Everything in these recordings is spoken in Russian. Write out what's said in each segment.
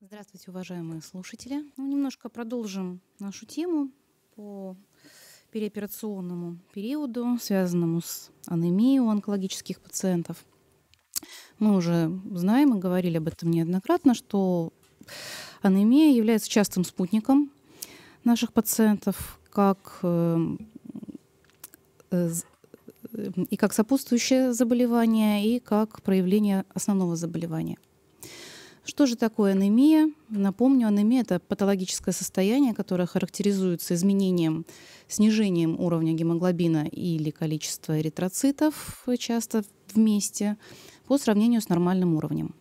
Здравствуйте, уважаемые слушатели. Ну, немножко продолжим нашу тему по переоперационному периоду, связанному с анемией у онкологических пациентов. Мы уже знаем и говорили об этом неоднократно, что анемия является частым спутником наших пациентов, как э, э, и как сопутствующее заболевание, и как проявление основного заболевания. Что же такое анемия? Напомню, анемия — это патологическое состояние, которое характеризуется изменением, снижением уровня гемоглобина или количества эритроцитов, часто вместе, по сравнению с нормальным уровнем.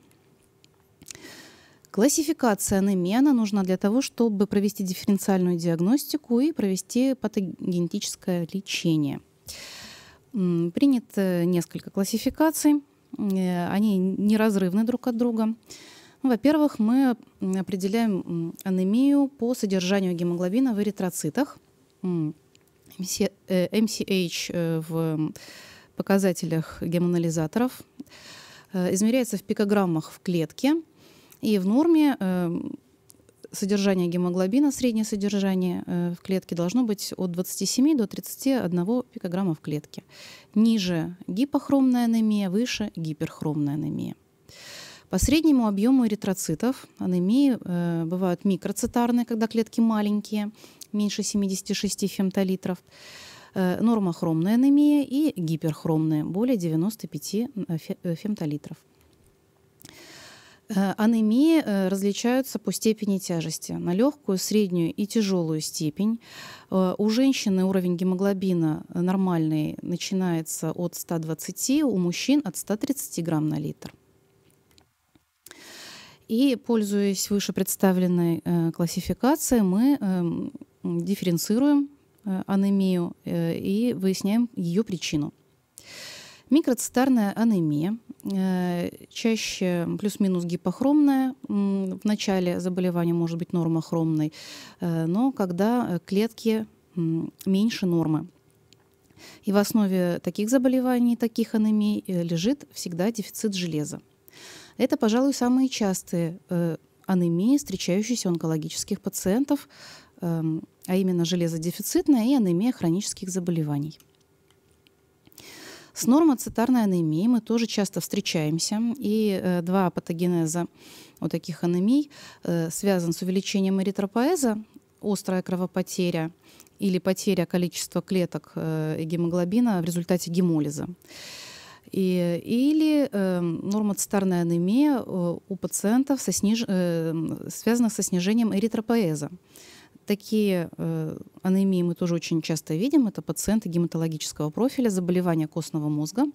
Классификация анемии она нужна для того, чтобы провести дифференциальную диагностику и провести патогенетическое лечение. Принято несколько классификаций. Э, они неразрывны друг от друга. Ну, во-первых, мы определяем анемию по содержанию гемоглобина в эритроцитах. MCH э, э, в показателях гемоанализаторов э, измеряется в пикограммах в клетке, и в норме содержание гемоглобина, среднее содержание в клетке должно быть от 27 до 31 пикограмма в клетке. Ниже гипохромная анемия, выше гиперхромная анемия. По среднему объему эритроцитов анемии э, бывают микроцитарные, когда клетки маленькие, меньше 76 фемтолитров, э, нормохромная анемия и гиперхромная, более 95 э, э, фемтолитров. Э, анемии различаются по степени тяжести на легкую, среднюю и тяжелую степень. У женщины уровень гемоглобина нормальный начинается от 120, у мужчин от 130 грамм на литр. И, пользуясь выше представленной э, классификацией, мы э, дифференцируем э, анемию э, и выясняем ее причину. Микроцитарная анемия, э, чаще плюс-минус гипохромная, в начале заболевания может быть нормохромной, э, но когда э, клетки меньше нормы. И в основе таких заболеваний, таких анемий э, лежит всегда дефицит железа. Это, пожалуй, самые частые э, анемии, встречающиеся у онкологических пациентов, эм, а именно железодефицитная и анемия хронических заболеваний. С нормоцитарной анемией мы тоже часто встречаемся, и э, два патогенеза у таких анемий э, связан с увеличением эритропоэза, острая кровопотеря или потеря количества клеток гемоглобина в результате гемолиза. И, или эм, э, нормоцитарная анемия у пациентов со сниж... э, связана со снижением эритропоэза. Такие э, анемии мы тоже очень часто видим. Это пациенты гематологического профиля, заболевания костного мозга,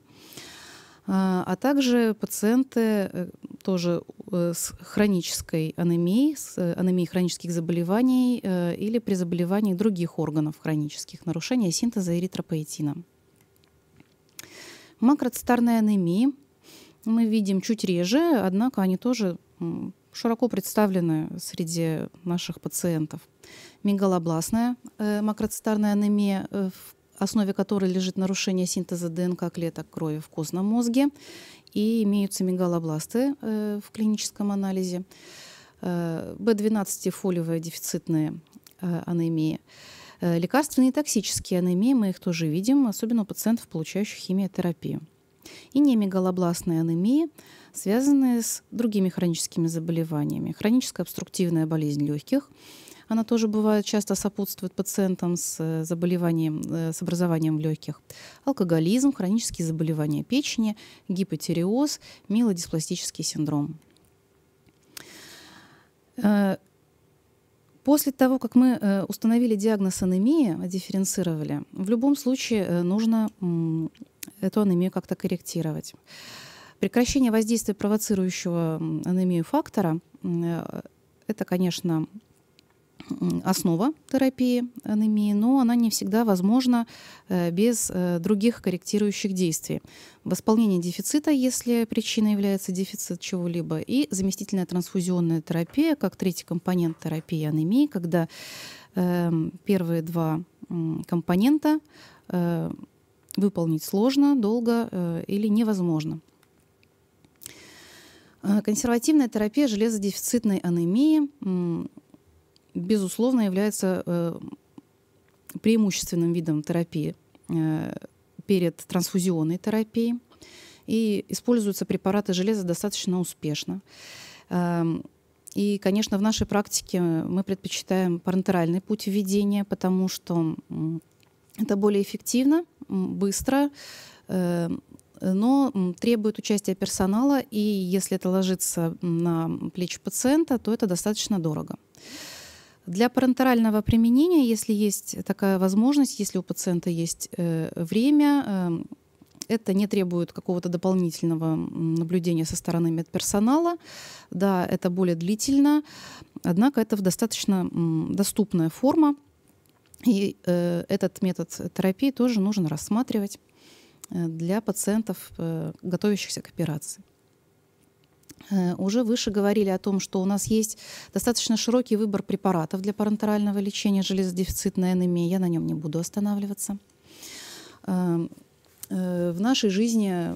а, а также пациенты э, тоже э, с хронической анемией, с э, анемией хронических заболеваний или при заболеваниях других органов хронических, нарушения синтеза эритропоэтина. Макроцитарная анемии мы видим чуть реже, однако они тоже широко представлены среди наших пациентов. Мегалобластная э, макроцитарная анемия, э, в основе которой лежит нарушение синтеза ДНК клеток крови в костном мозге, и имеются мегалобласты э, в клиническом анализе. Б12 фолиевая дефицитная анемия – Э, лекарственные и токсические анемии мы их тоже видим, особенно у пациентов, получающих химиотерапию. И немегалобластные анемии, связанные с другими хроническими заболеваниями. Хроническая обструктивная болезнь легких, она тоже бывает часто сопутствует пациентам с э, заболеванием, э, с образованием в легких. Алкоголизм, хронические заболевания печени, гипотиреоз, милодиспластический синдром. После того, как мы э, установили диагноз анемии, а, дифференцировали, в любом случае э, нужно эту анемию как-то корректировать. Прекращение воздействия провоцирующего анемию фактора – э, это, конечно, основа терапии анемии, но она не всегда возможна э, без э, других корректирующих действий. Восполнение дефицита, если причина является дефицит чего-либо, и заместительная трансфузионная терапия, как третий компонент терапии анемии, когда эм, первые два компонента э, выполнить сложно, долго или невозможно. Консервативная терапия железодефицитной анемии безусловно, является э, преимущественным видом терапии э, перед трансфузионной терапией. И используются препараты железа достаточно успешно. Эм, и, конечно, в нашей практике мы предпочитаем парентеральный путь введения, потому что это более эффективно, быстро, э, но требует участия персонала, и если это ложится на плечи пациента, то это достаточно дорого. Для парентерального применения, если есть такая возможность, если у пациента есть э, время, э, это не требует какого-то дополнительного наблюдения со стороны медперсонала. Да, это более длительно, однако это достаточно доступная форма. И э, этот метод терапии тоже нужно рассматривать э, для пациентов, э, готовящихся к операции. Э, уже выше говорили о том, что у нас есть достаточно широкий выбор препаратов для парентерального лечения железодефицитной анемии. Я на нем не буду останавливаться. Э, э, в нашей жизни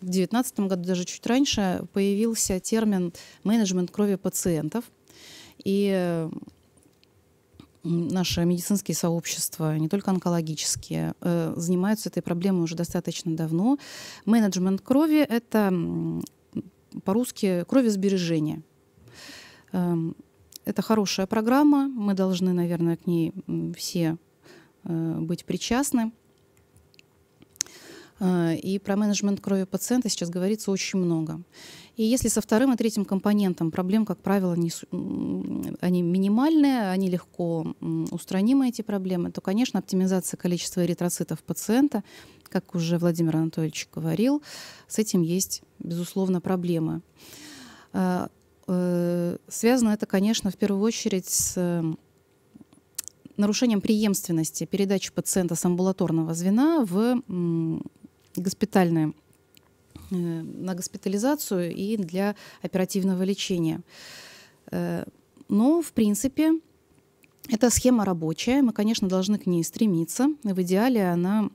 в 2019 году, даже чуть раньше, появился термин «менеджмент крови пациентов». И наши медицинские сообщества, не только онкологические, занимаются этой проблемой уже достаточно давно. Менеджмент крови — это по-русски «Кровосбережение». Эм, это хорошая программа, мы должны, наверное, к ней все э, быть причастны. Э, и про менеджмент крови пациента сейчас говорится очень много. И если со вторым и третьим компонентом проблем, как правило, не, они минимальные, они легко устранимы, эти проблемы, то, конечно, оптимизация количества эритроцитов пациента как уже Владимир Анатольевич говорил, с этим есть, безусловно, проблемы. А, э, связано это, конечно, в первую очередь с э, нарушением преемственности передачи пациента с амбулаторного звена в госпитальное э, на госпитализацию и для оперативного лечения. Но, в принципе, эта схема рабочая, мы, конечно, должны к ней стремиться. В идеале она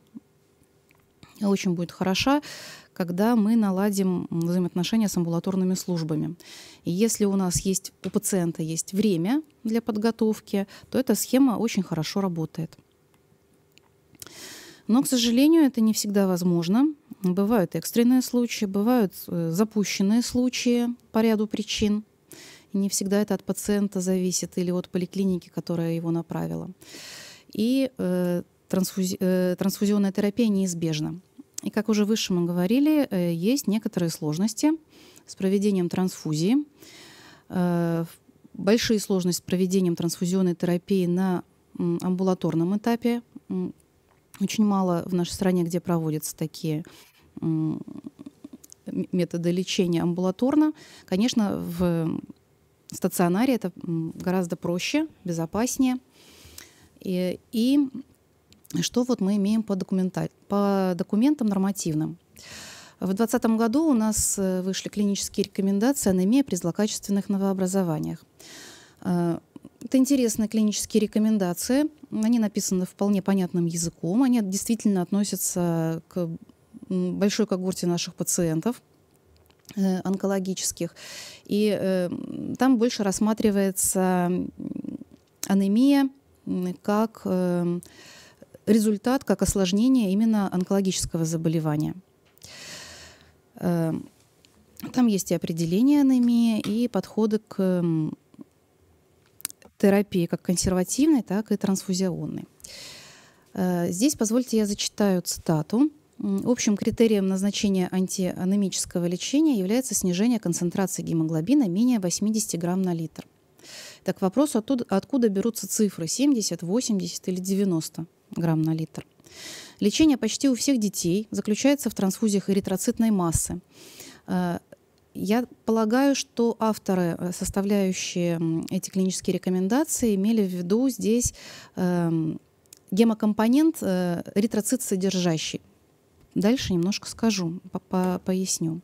очень будет хороша, когда мы наладим взаимоотношения с амбулаторными службами. И если у нас есть, у пациента есть время для подготовки, то эта схема очень хорошо работает. Но, к сожалению, это не всегда возможно. Бывают экстренные случаи, бывают э, запущенные случаи по ряду причин. И не всегда это от пациента зависит или от поликлиники, которая его направила. И э, трансфузи э, трансфузионная терапия неизбежна. И как уже выше мы говорили, э, есть некоторые сложности с проведением трансфузии. Э, большие сложности с проведением трансфузионной терапии на амбулаторном этапе. Очень мало в нашей стране, где проводятся такие методы лечения амбулаторно. Конечно, в стационаре это гораздо проще, безопаснее. И, и что вот мы имеем по, документа... по документам нормативным? В 2020 году у нас э, вышли клинические рекомендации анемия при злокачественных новообразованиях. Э, это интересные клинические рекомендации. Они написаны вполне понятным языком. Они действительно относятся к большой когорте наших пациентов э, онкологических. И там больше рассматривается анемия как эм, результат как осложнение именно онкологического заболевания. Эм, там есть и определение анемии, и подходы к эм, терапии как консервативной, так и трансфузионной. Э, здесь позвольте я зачитаю цитату. Общим критерием назначения антианемического лечения является снижение концентрации гемоглобина менее 80 грамм на литр. Так вопрос, откуда, откуда берутся цифры 70, 80 или 90? грамм на литр. Лечение почти у всех детей заключается в трансфузиях эритроцитной массы. Э, я полагаю, что авторы, э, составляющие эти клинические рекомендации, имели в виду здесь эм, гемокомпонент э, эритроцит содержащий. Дальше немножко скажу, поясню.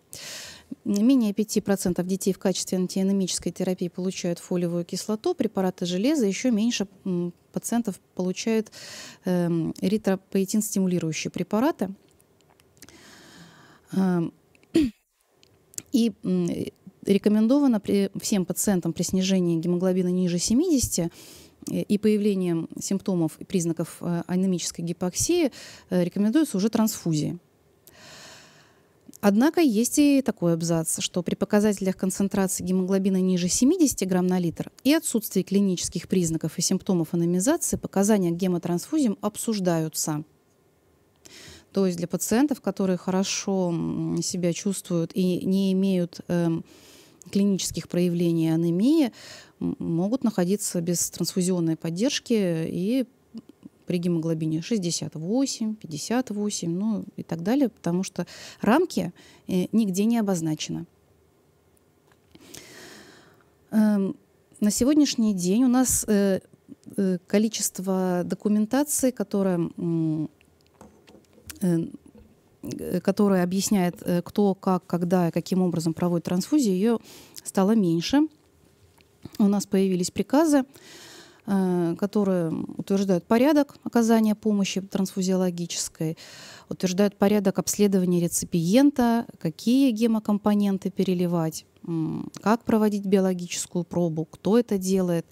Менее 5% детей в качестве антианемической терапии получают фолиевую кислоту, препараты железа, еще меньше пациентов получают эм, эритропоэтин-стимулирующие препараты. Эм, и рекомендовано всем пациентам при снижении гемоглобина ниже 70 э, и появлении симптомов и признаков э, анемической гипоксии э, рекомендуется уже трансфузии. Однако есть и такой абзац, что при показателях концентрации гемоглобина ниже 70 грамм на литр и отсутствии клинических признаков и симптомов аномизации показания к гемотрансфузиям обсуждаются. То есть для пациентов, которые хорошо себя чувствуют и не имеют э, клинических проявлений анемии, могут находиться без трансфузионной поддержки и при гемоглобине 68, 58, ну и так далее, потому что рамки э, нигде не обозначены. Эм, на сегодняшний день у нас э, э, количество документации, которая которая объясняет, кто, как, когда и каким образом проводит трансфузию, ее стало меньше. У нас появились приказы, Э, которые утверждают порядок оказания помощи трансфузиологической, утверждают порядок обследования реципиента, какие гемокомпоненты переливать, как проводить биологическую пробу, кто это делает.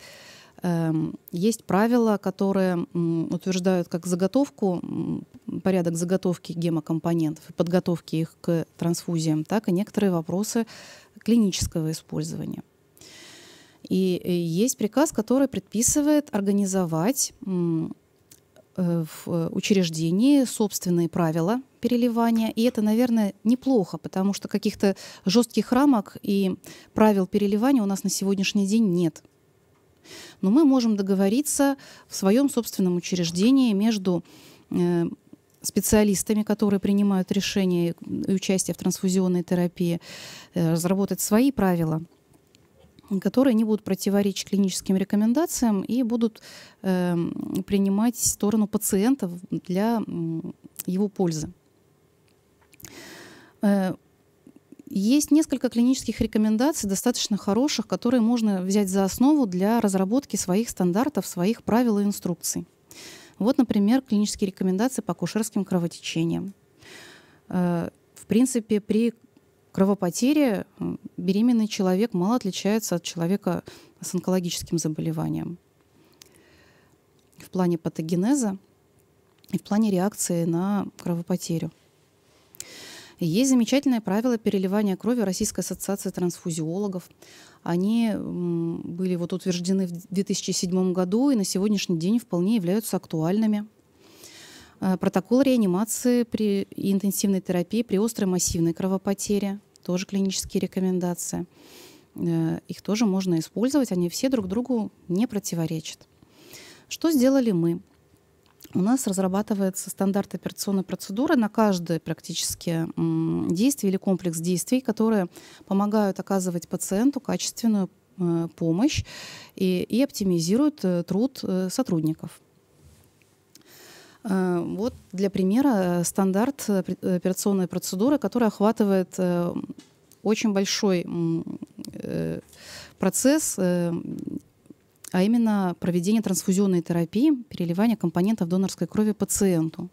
Эм, есть правила, которые утверждают как заготовку, порядок заготовки гемокомпонентов и подготовки их к трансфузиям, так и некоторые вопросы клинического использования. И э, есть приказ, который предписывает организовать э, в э, учреждении собственные правила переливания. И это, наверное, неплохо, потому что каких-то жестких рамок и правил переливания у нас на сегодняшний день нет. Но мы можем договориться в своем собственном учреждении между специалистами, которые принимают решения и участие в трансфузионной терапии, разработать свои правила – которые не будут противоречить клиническим рекомендациям и будут э, принимать сторону пациентов для э, его пользы. Э, есть несколько клинических рекомендаций, достаточно хороших, которые можно взять за основу для разработки своих стандартов, своих правил и инструкций. Вот, например, клинические рекомендации по акушерским кровотечениям. Э, в принципе, при кровопотере беременный человек мало отличается от человека с онкологическим заболеванием в плане патогенеза и в плане реакции на кровопотерю. Есть замечательное правило переливания крови Российской ассоциации трансфузиологов. Они были вот утверждены в 2007 году и на сегодняшний день вполне являются актуальными. Э, протокол реанимации при интенсивной терапии при острой массивной кровопотере, тоже клинические рекомендации. Э, их тоже можно использовать, они все друг другу не противоречат. Что сделали мы? У нас разрабатывается стандарт операционной процедуры на каждое практически действие или комплекс действий, которые помогают оказывать пациенту качественную э, помощь и, и оптимизируют труд сотрудников. Э, вот для примера э, стандарт э, операционной процедуры, которая охватывает очень большой процесс, а именно проведение трансфузионной терапии, переливание компонентов донорской крови пациенту.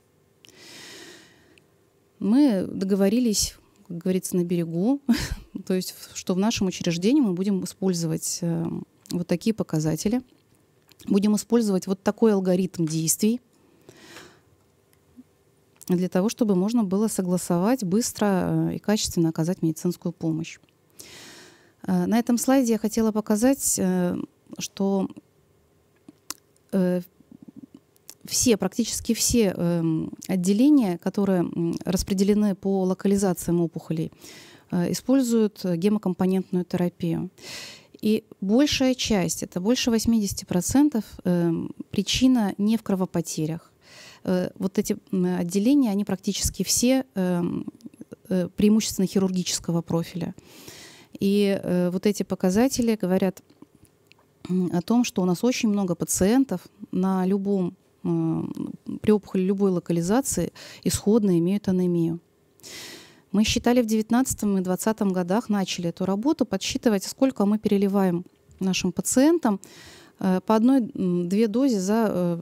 Мы договорились, как говорится, на берегу, то есть что в нашем учреждении мы будем использовать вот такие показатели, будем использовать вот такой алгоритм действий, для того, чтобы можно было согласовать быстро э, и качественно оказать медицинскую помощь. Э, на этом слайде я хотела показать, э, что все, практически все эм, отделения, которые распределены по локализациям опухолей, используют гемокомпонентную терапию. И большая часть, это больше 80%, эм, причина не в кровопотерях. Э, вот эти отделения, они практически все эм, э, преимущественно хирургического профиля. И э, вот эти показатели говорят о том, что у нас очень много пациентов на любом при опухоли любой локализации исходно имеют анемию. Мы считали в 19 и 20 годах, начали эту работу, подсчитывать, сколько мы переливаем нашим пациентам по одной-две дозе за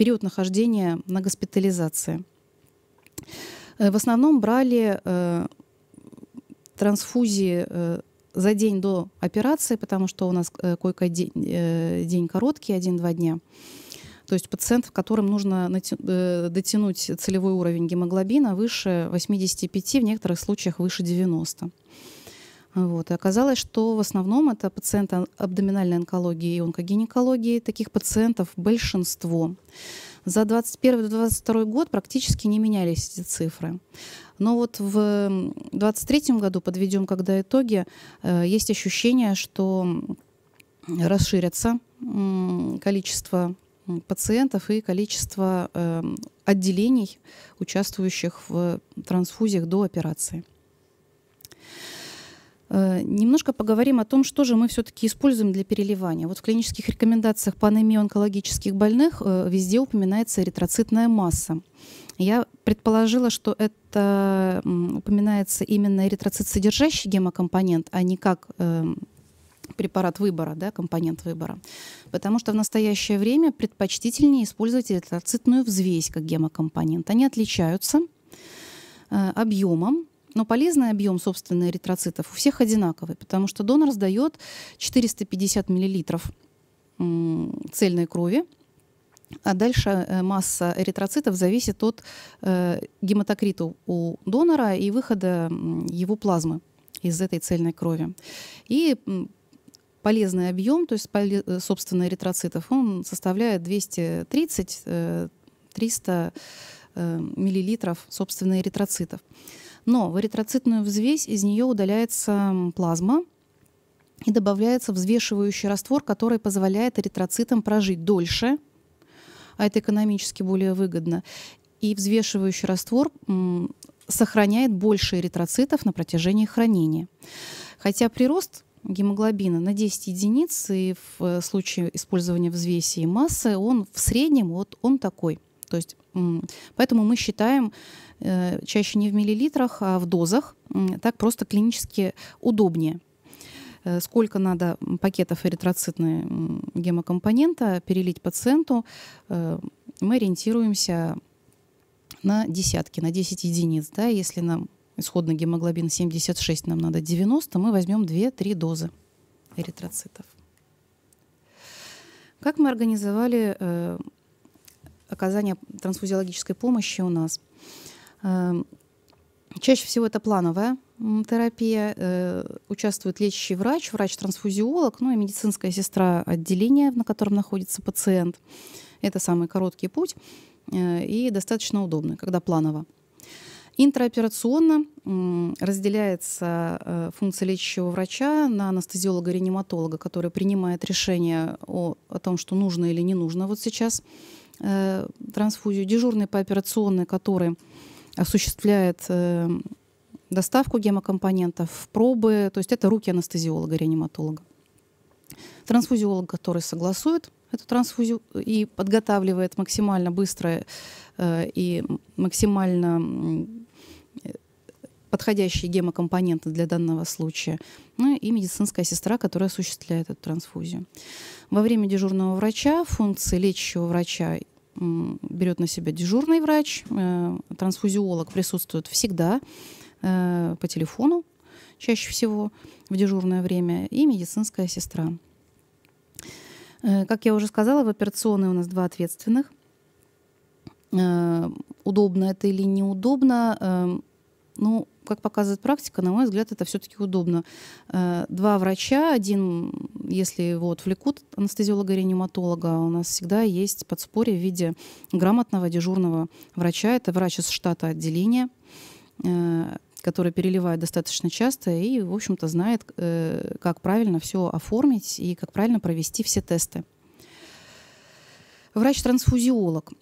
период нахождения на госпитализации. Э, в основном брали э, трансфузии э, за день до операции, потому что у нас койка день, день короткий, один-два дня. То есть пациент, в котором нужно дотянуть целевой уровень гемоглобина выше 85, в некоторых случаях выше 90. Вот. И оказалось, что в основном это пациенты абдоминальной онкологии и онкогинекологии. Таких пациентов большинство. За 2021-2022 год практически не менялись эти цифры. Но вот в 2023 году, подведем когда итоги, э, есть ощущение, что расширятся количество пациентов и количество э, отделений, участвующих в трансфузиях до операции. Э, немножко поговорим о том, что же мы все-таки используем для переливания. Вот в клинических рекомендациях по анемии онкологических больных э, везде упоминается эритроцитная масса. Я предположила, что это упоминается именно эритроцит, содержащий гемокомпонент, а не как э, препарат выбора, да, компонент выбора. Потому что в настоящее время предпочтительнее использовать эритроцитную взвесь как гемокомпонент. Они отличаются объемом, но полезный объем, собственно, эритроцитов у всех одинаковый, потому что донор сдает 450 миллилитров цельной крови, а дальше э, масса эритроцитов зависит от э, гематокрита у донора и выхода его плазмы из этой цельной крови. И полезный объем, то есть, э, собственно, эритроцитов, он составляет 230-300 э, миллилитров, собственно, эритроцитов. Но в эритроцитную взвесь из нее удаляется плазма, и добавляется взвешивающий раствор, который позволяет эритроцитам прожить дольше, а это экономически более выгодно. И взвешивающий раствор сохраняет больше эритроцитов на протяжении хранения. Хотя прирост гемоглобина на 10 единиц, и в э, случае использования взвеси и массы, он в среднем вот он такой. То есть, поэтому мы считаем Э, чаще не в миллилитрах, а в дозах. Так просто клинически удобнее э, сколько надо пакетов эритроцитного гемокомпонента перелить пациенту, э, мы ориентируемся на десятки, на 10 единиц. Да? Если нам исходный гемоглобин 76, нам надо 90, мы возьмем 2-3 дозы эритроцитов. Как мы организовали оказание трансфузиологической помощи у нас – Эм, чаще всего это плановая терапия. Э, участвует лечащий врач, врач-трансфузиолог, ну и медицинская сестра отделения, на котором находится пациент. Это самый короткий путь э, и достаточно удобный, когда планово. Интраоперационно разделяется э, функция лечащего врача на анестезиолога-реаниматолога, который принимает решение о, о том, что нужно или не нужно вот сейчас трансфузию. Дежурный по операционной, который осуществляет эм, доставку гемокомпонентов, пробы, то есть это руки анестезиолога, реаниматолога. Трансфузиолог, который согласует эту трансфузию и подготавливает максимально быстро э, и максимально подходящие гемокомпоненты для данного случая, ну и медицинская сестра, которая осуществляет эту трансфузию. Во время дежурного врача функции лечащего врача берет на себя дежурный врач, э, трансфузиолог присутствует всегда э, по телефону чаще всего в дежурное время и медицинская сестра. Э, как я уже сказала, в операционной у нас два ответственных. Удобно это или неудобно, ну, как показывает практика, на мой взгляд, это все-таки удобно. Э, два врача, один, если его отвлекут, анестезиолога-реаниматолога, у нас всегда есть подспорье в виде грамотного дежурного врача. Это врач из штата отделения, э, который переливает достаточно часто и, в общем-то, знает, э, как правильно все оформить и как правильно провести все тесты. Врач-трансфузиолог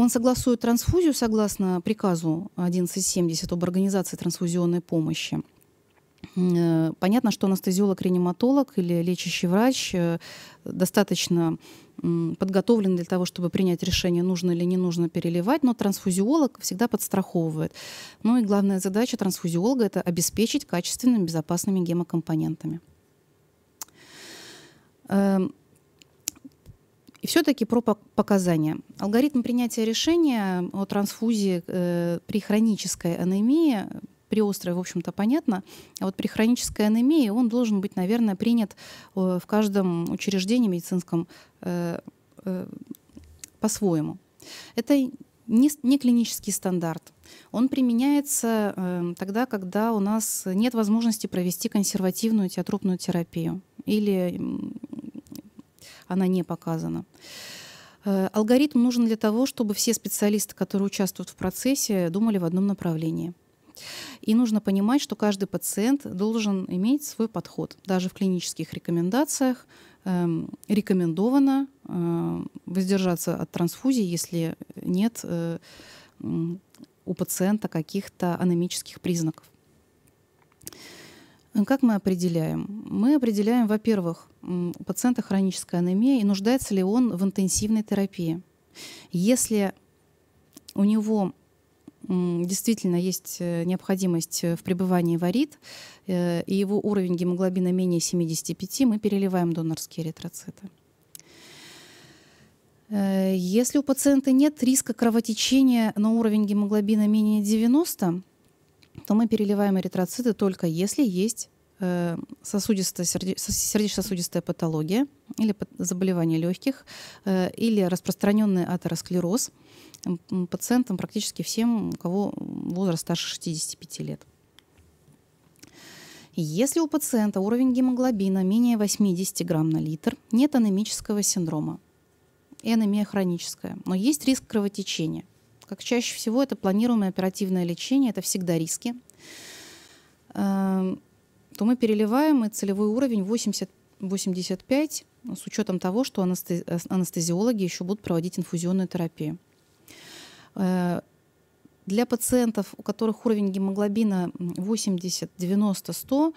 он согласует трансфузию согласно приказу 1170 об организации трансфузионной помощи. Э, понятно, что анестезиолог-реаниматолог или лечащий врач э, достаточно подготовлен для того, чтобы принять решение, нужно или не нужно переливать, но трансфузиолог всегда подстраховывает. Ну и главная задача трансфузиолога – это обеспечить качественными, безопасными гемокомпонентами. Эм, и все-таки про показания. Алгоритм принятия решения о трансфузии э, при хронической анемии при острой, в общем-то, понятно. А вот при хронической анемии он должен быть, наверное, принят э, в каждом учреждении медицинском э, по-своему. Это не, не клинический стандарт. Он применяется э, тогда, когда у нас нет возможности провести консервативную теотропную терапию или она не показана. Э, алгоритм нужен для того, чтобы все специалисты, которые участвуют в процессе, думали в одном направлении. И нужно понимать, что каждый пациент должен иметь свой подход. Даже в клинических рекомендациях э, рекомендовано э, воздержаться от трансфузии, если нет э, у пациента каких-то анемических признаков. Э, как мы определяем? Мы определяем, во-первых, у пациента хроническая анемия и нуждается ли он в интенсивной терапии. Если у него действительно есть э, необходимость э, в пребывании в АРИД, и его уровень гемоглобина менее 75, мы переливаем донорские эритроциты. Если у пациента нет риска кровотечения на уровень гемоглобина менее 90, то мы переливаем эритроциты только если есть э, сердечно-сосудистая патология или заболевание легких э, или распространенный атеросклероз пациентам практически всем, у кого возраст старше 65 лет. Если у пациента уровень гемоглобина менее 80 грамм на литр, нет анемического синдрома и анемия хроническая, но есть риск кровотечения как чаще всего это планируемое оперативное лечение, это всегда риски, эм, то мы переливаем и целевой уровень 80-85 с учетом того, что анестезиологи еще будут проводить инфузионную терапию. Э, для пациентов, у которых уровень гемоглобина 80, 90, 100,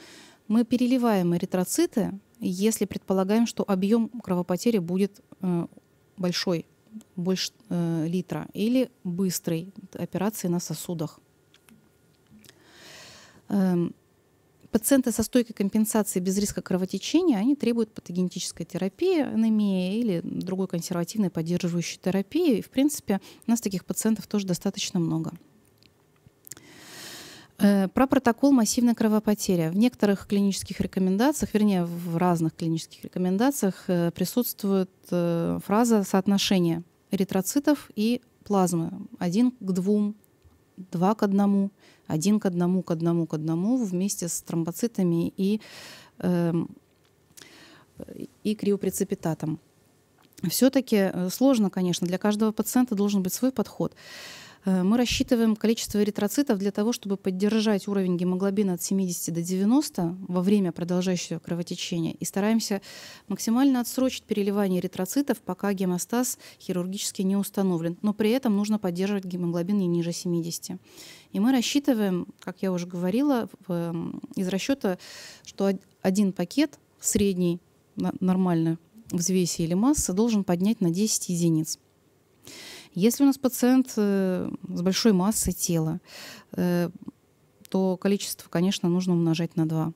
мы переливаем эритроциты, если предполагаем, что объем кровопотери будет э, большой, больше э, литра, или быстрой операции на сосудах. Эм, пациенты со стойкой компенсации без риска кровотечения, они требуют патогенетической терапии, анемии или другой консервативной поддерживающей терапии. И, в принципе, у нас таких пациентов тоже достаточно много. Э, про протокол массивной кровопотери. В некоторых клинических рекомендациях, вернее, в разных клинических рекомендациях э, присутствует э, фраза соотношения эритроцитов и плазмы. Один к двум, два к одному, один к одному, к одному, к одному вместе с тромбоцитами и, эм, и криопрецепитатом. Все-таки сложно, конечно, для каждого пациента должен быть свой подход. Э, мы рассчитываем количество эритроцитов для того, чтобы поддержать уровень гемоглобина от 70 до 90 во время продолжающего кровотечения и стараемся максимально отсрочить переливание эритроцитов, пока гемостаз хирургически не установлен. Но при этом нужно поддерживать гемоглобин не ниже 70. И мы рассчитываем, как я уже говорила, эм, из расчета, что один пакет средний, нормально взвеси или масса, должен поднять на 10 единиц. Если у нас пациент э, с большой массой тела, э, то количество, конечно, нужно умножать на 2.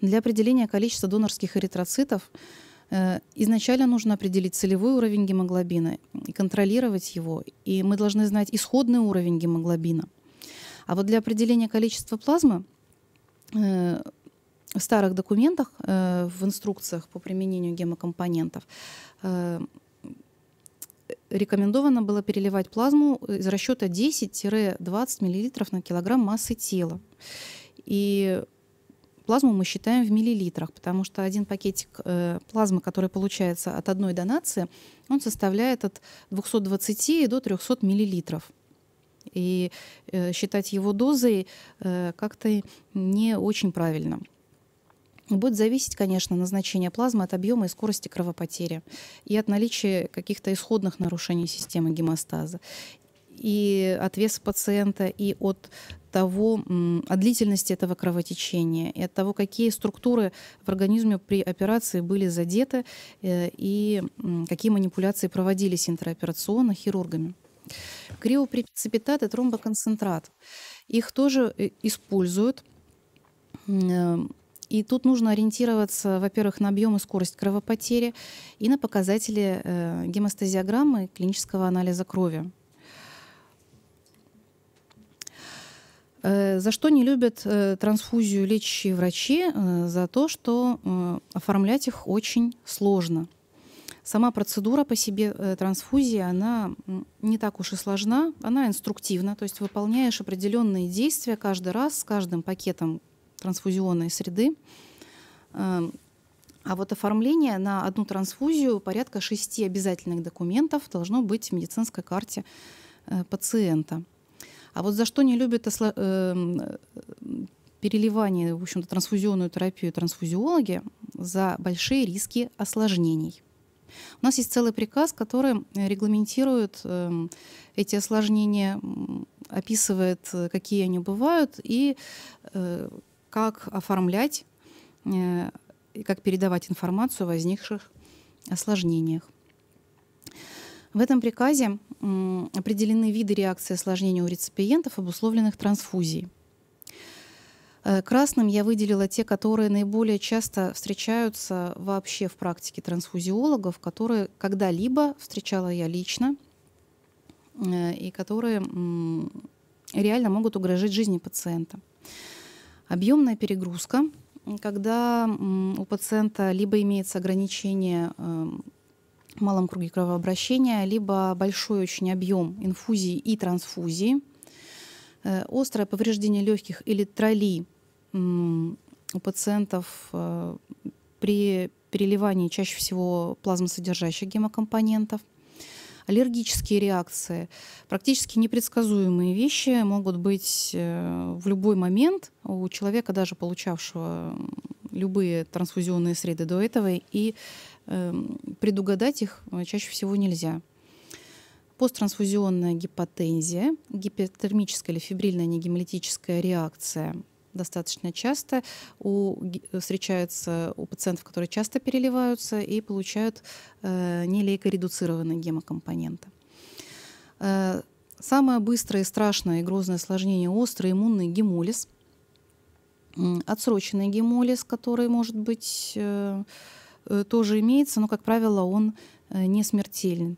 Для определения количества донорских эритроцитов э, изначально нужно определить целевой уровень гемоглобина и контролировать его. И мы должны знать исходный уровень гемоглобина. А вот для определения количества плазмы в старых документах, в инструкциях по применению гемокомпонентов рекомендовано было переливать плазму э, из расчета 10-20 мл на килограмм массы тела. И плазму мы считаем в миллилитрах, потому что один пакетик э, плазмы, который получается от одной донации, он составляет от 220 до 300 миллилитров. И э, считать его дозой э, как-то не очень правильно. Будет зависеть, конечно, назначение плазмы от объема и скорости кровопотери и от наличия каких-то исходных нарушений системы гемостаза и от веса пациента, и от того, от длительности этого кровотечения, и от того, какие структуры в организме при операции были задеты э, и какие манипуляции проводились интраоперационно хирургами. Криопрецепитат и тромбоконцентрат. Их тоже э, используют и тут нужно ориентироваться, во-первых, на объем и скорость кровопотери и на показатели э, гемостазиограммы клинического анализа крови. Э, за что не любят э, трансфузию лечащие врачи? Э, за то, что оформлять их очень сложно. Сама процедура по себе трансфузии, она не так уж и сложна, она инструктивна, то есть выполняешь определенные действия каждый раз с каждым пакетом трансфузионной среды. Эм, а вот оформление на одну трансфузию порядка шести обязательных документов должно быть в медицинской карте э, пациента. А вот за что не любят эм, переливание, в общем-то, трансфузионную терапию трансфузиологи за большие риски осложнений. У нас есть целый приказ, который регламентирует эм, эти осложнения, описывает, э, какие они бывают и э, как оформлять э, и как передавать информацию о возникших осложнениях. В этом приказе определены виды реакции осложнений у реципиентов, обусловленных трансфузией. Э, красным я выделила те, которые наиболее часто встречаются вообще в практике трансфузиологов, которые когда-либо встречала я лично э, и которые реально могут угрожать жизни пациента. Объемная перегрузка, когда у пациента либо имеется ограничение эм, в малом круге кровообращения, либо большой очень объем инфузии и трансфузии, э, острое повреждение легких или троли у пациентов э, при переливании чаще всего плазмосодержащих гемокомпонентов – аллергические реакции. Практически непредсказуемые вещи могут быть э, в любой момент у человека, даже получавшего любые трансфузионные среды до этого, и эм, предугадать их э, чаще всего нельзя посттрансфузионная гипотензия, гипертермическая или фибрильная негемолитическая реакция достаточно часто у, встречается у пациентов, которые часто переливаются и получают э, нелейкоредуцированные гемокомпоненты. Э, самое быстрое, страшное и грозное осложнение – острый иммунный гемолиз. Отсроченный гемолиз, который, может быть, э, э, тоже имеется, но, как правило, он не смертелен.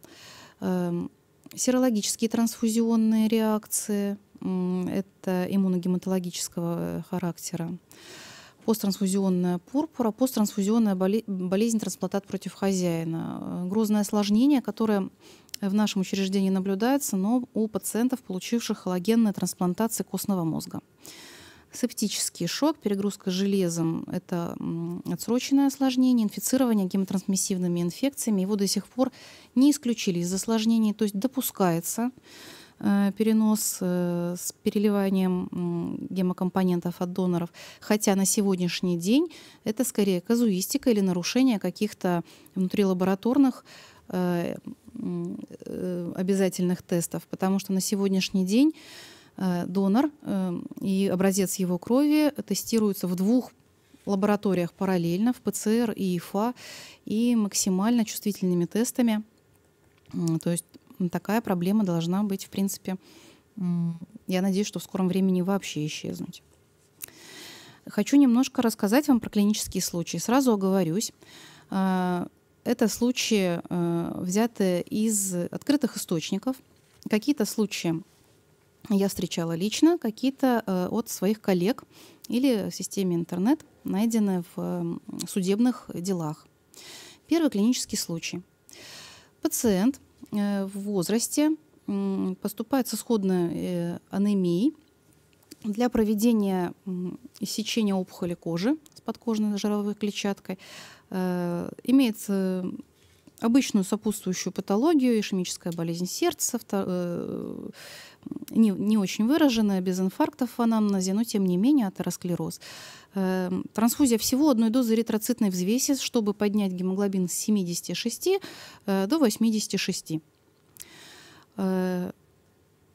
Э, эм, серологические трансфузионные реакции – это иммуногематологического э, характера. Посттрансфузионная пурпура, посттрансфузионная болезнь трансплантат против хозяина. Э, грозное осложнение, которое в нашем учреждении наблюдается, но у пациентов, получивших холлогенные трансплантации костного мозга. Септический шок, перегрузка железом – это отсроченное осложнение, инфицирование гемотрансмиссивными инфекциями. Его до сих пор не исключили из осложнений, то есть допускается Э, перенос э, с переливанием гемокомпонентов от доноров. Хотя на сегодняшний день это скорее казуистика или нарушение каких-то внутрилабораторных э, обязательных тестов, потому что на сегодняшний день донор и образец его крови тестируются в двух лабораториях параллельно, в ПЦР и ИФА, и максимально чувствительными тестами, то есть ну, такая проблема должна быть, в принципе, я надеюсь, что в скором времени вообще исчезнуть. Хочу немножко рассказать вам про клинические случаи. Сразу оговорюсь. А, это случаи а, взяты из открытых источников. Какие-то случаи я встречала лично, какие-то а, от своих коллег или в системе интернет найдены в судебных делах. Первый клинический случай. Пациент – Э, в возрасте поступает со сходной э, анемией. Для проведения иссечения опухоли кожи с подкожной жировой клетчаткой э, имеется обычную сопутствующую патологию, ишемическая болезнь сердца, э, не, не очень выраженная, без инфарктов в анамнезе, но тем не менее атеросклероз. Эм, трансфузия всего одной дозы эритроцитной взвеси, чтобы поднять гемоглобин с 76 э, до 86. Э,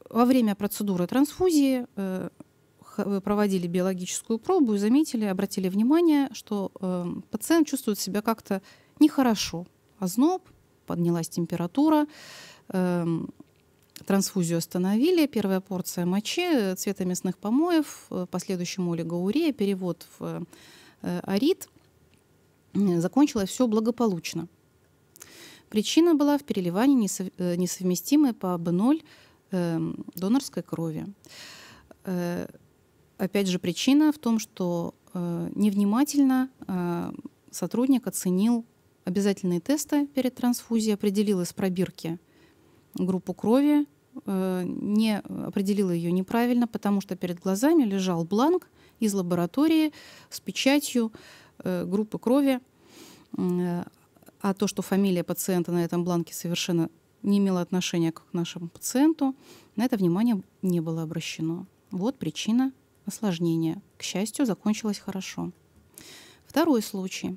во время процедуры трансфузии проводили биологическую пробу и заметили, обратили внимание, что эм, пациент чувствует себя как-то нехорошо, озноб, поднялась температура, эм, трансфузию остановили, первая порция мочи, э, цвета мясных помоев, э, последующему олигоурия, перевод в э, арит. Закончилось все благополучно. Причина была в переливании несовместимой по АБ0 эм, донорской крови. Опять же, причина в том, что невнимательно сотрудник оценил обязательные тесты перед трансфузией, определила из пробирки группу крови, э, не определила ее неправильно, потому что перед глазами лежал бланк из лаборатории с печатью э, группы крови, э, а то, что фамилия пациента на этом бланке совершенно не имела отношения к нашему пациенту, на это внимание не было обращено. Вот причина осложнения. К счастью, закончилось хорошо. Второй случай.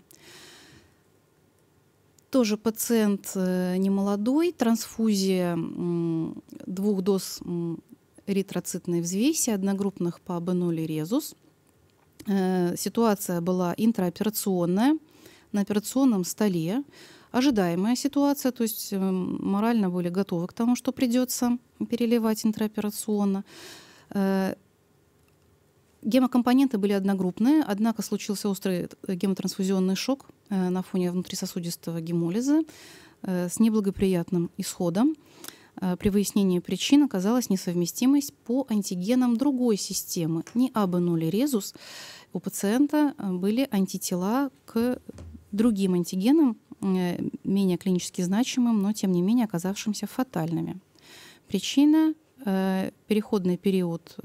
Тоже пациент э, немолодой, трансфузия двух доз эритроцитной взвеси, одногруппных по Беноли резус. Э, ситуация была интраоперационная, на операционном столе. Ожидаемая ситуация, то есть эм, морально были готовы к тому, что придется переливать интраоперационно. Э, Гемокомпоненты были одногруппные, однако случился острый э, гемотрансфузионный шок э, на фоне внутрисосудистого гемолиза э, с неблагоприятным исходом. При выяснении причин оказалась несовместимость по антигенам другой системы, не АБ0 резус. У пациента были антитела к другим антигенам, менее клинически значимым, но тем не менее оказавшимся фатальными. Причина переходный период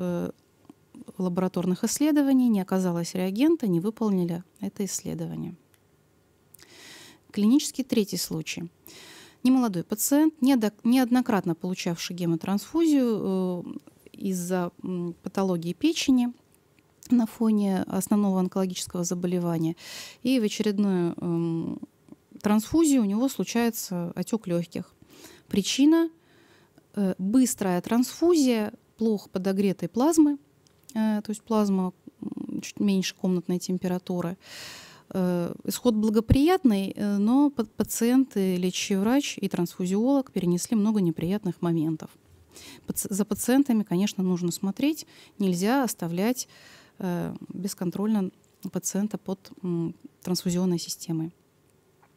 лабораторных исследований, не оказалось реагента, не выполнили это исследование. Клинический третий случай. Немолодой пациент, неоднократно получавший гемотрансфузию э, из-за патологии печени, на фоне основного онкологического заболевания. И в очередную эм, трансфузию у него случается отек легких. Причина э, быстрая трансфузия плохо подогретой плазмы – Э, то есть плазма чуть меньше комнатной температуры. Э, исход благоприятный, э, но пациенты, лечащий врач и трансфузиолог перенесли много неприятных моментов. За пациентами, конечно, нужно смотреть, нельзя оставлять бесконтрольно пациента под трансфузионной системой.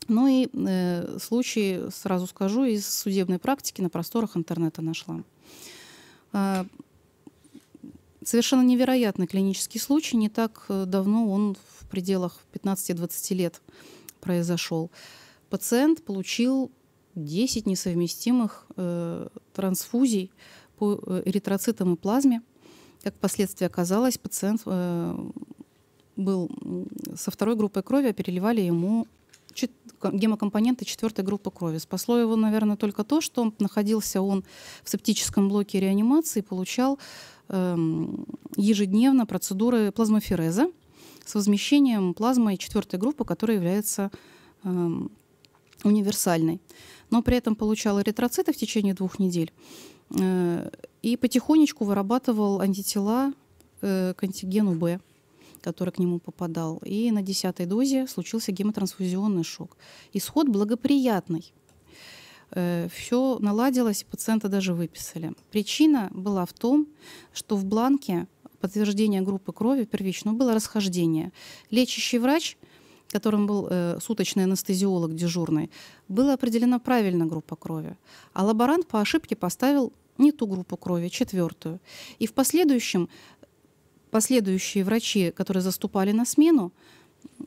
Ну и случай, сразу скажу, из судебной практики на просторах интернета нашла. Совершенно невероятный клинический случай. Не так э, давно он в пределах 15-20 лет произошел. Пациент получил 10 несовместимых э, трансфузий по э, эритроцитам и плазме. Как впоследствии оказалось, пациент э, был со второй группой крови, а переливали ему гемокомпоненты четвертой группы крови. Спасло его, наверное, только то, что он, находился он в септическом блоке реанимации, и получал эм, ежедневно процедуры плазмофереза с возмещением плазмы четвертой группы, которая является эм, универсальной. Но при этом получал эритроциты в течение двух недель э, и потихонечку вырабатывал антитела э, к антигену Б который к нему попадал. И на десятой дозе случился гемотрансфузионный шок. Исход благоприятный. Э, Все наладилось, пациента даже выписали. Причина была в том, что в бланке подтверждения группы крови первичного было расхождение. Лечащий врач которым был э, суточный анестезиолог дежурный, была определена правильно группа крови, а лаборант по ошибке поставил не ту группу крови, четвертую. И в последующем последующие врачи, которые заступали на смену,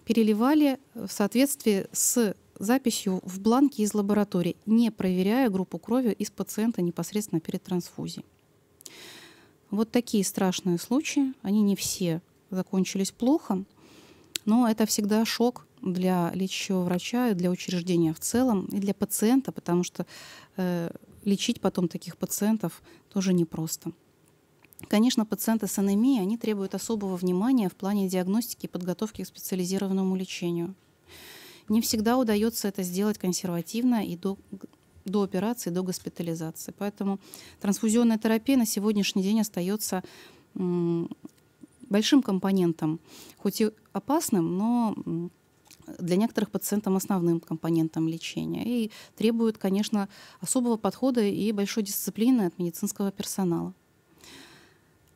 переливали в соответствии с записью в бланке из лаборатории, не проверяя группу крови из пациента непосредственно перед трансфузией. Вот такие страшные случаи, они не все закончились плохо, но это всегда шок для лечащего врача, для учреждения в целом и для пациента, потому что э, лечить потом таких пациентов тоже непросто. Конечно, пациенты с анемией, они требуют особого внимания в плане диагностики и подготовки к специализированному лечению. Не всегда удается это сделать консервативно и до, до операции, до госпитализации. Поэтому трансфузионная терапия на сегодняшний день остается большим компонентом, хоть и опасным, но для некоторых пациентов основным компонентом лечения и требует, конечно, особого подхода и большой дисциплины от медицинского персонала.